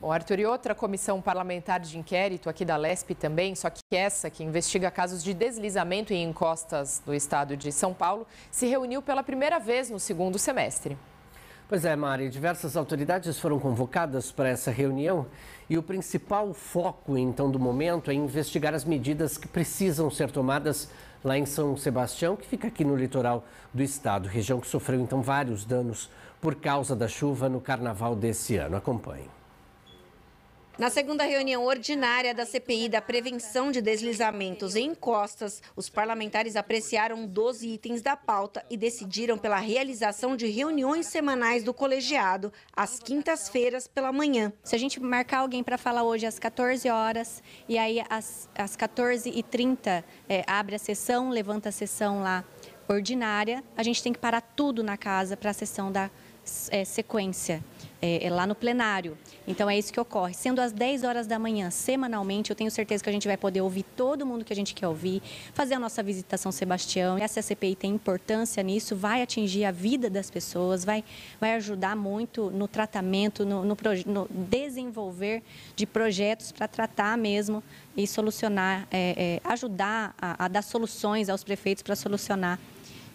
Bom, Arthur, e outra comissão parlamentar de inquérito aqui da LESP também, só que essa que investiga casos de deslizamento em encostas do estado de São Paulo, se reuniu pela primeira vez no segundo semestre. Pois é, Mari, diversas autoridades foram convocadas para essa reunião e o principal foco, então, do momento é investigar as medidas que precisam ser tomadas lá em São Sebastião, que fica aqui no litoral do estado, região que sofreu, então, vários danos por causa da chuva no carnaval desse ano. Acompanhe. Na segunda reunião ordinária da CPI da prevenção de deslizamentos em encostas, os parlamentares apreciaram 12 itens da pauta e decidiram pela realização de reuniões semanais do colegiado, às quintas-feiras pela manhã. Se a gente marcar alguém para falar hoje às 14 horas e aí às, às 14h30 é, abre a sessão, levanta a sessão lá ordinária, a gente tem que parar tudo na casa para a sessão da é, sequência é, é lá no plenário. Então é isso que ocorre. Sendo às 10 horas da manhã, semanalmente, eu tenho certeza que a gente vai poder ouvir todo mundo que a gente quer ouvir, fazer a nossa visita a São Sebastião. Essa CPI tem importância nisso, vai atingir a vida das pessoas, vai, vai ajudar muito no tratamento, no, no, no desenvolver de projetos para tratar mesmo e solucionar, é, é, ajudar a, a dar soluções aos prefeitos para solucionar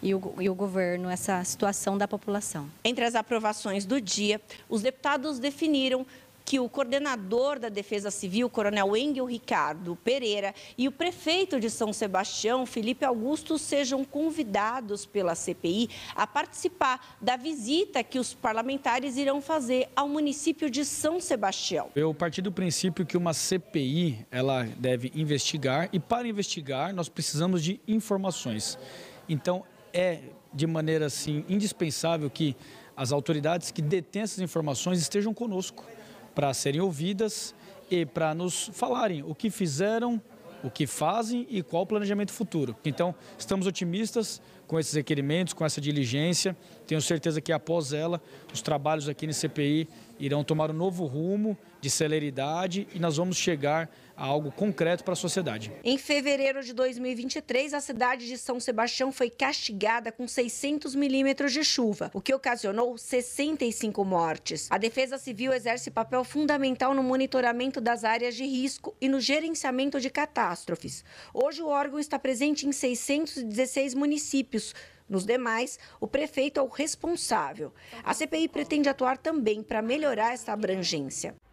e o, e o governo essa situação da população. Entre as aprovações do dia, os deputados definiram que o coordenador da Defesa Civil, Coronel Engel Ricardo Pereira, e o prefeito de São Sebastião, Felipe Augusto, sejam convidados pela CPI a participar da visita que os parlamentares irão fazer ao município de São Sebastião. Eu parti do princípio que uma CPI ela deve investigar e para investigar nós precisamos de informações. Então é de maneira assim indispensável que as autoridades que detêm essas informações estejam conosco para serem ouvidas e para nos falarem o que fizeram, o que fazem e qual o planejamento futuro. Então, estamos otimistas com esses requerimentos, com essa diligência. Tenho certeza que após ela, os trabalhos aqui no CPI irão tomar um novo rumo de celeridade e nós vamos chegar a algo concreto para a sociedade. Em fevereiro de 2023, a cidade de São Sebastião foi castigada com 600 milímetros de chuva, o que ocasionou 65 mortes. A Defesa Civil exerce papel fundamental no monitoramento das áreas de risco e no gerenciamento de catástrofes. Hoje, o órgão está presente em 616 municípios. Nos demais, o prefeito é o responsável. A CPI pretende atuar também para melhorar essa abrangência.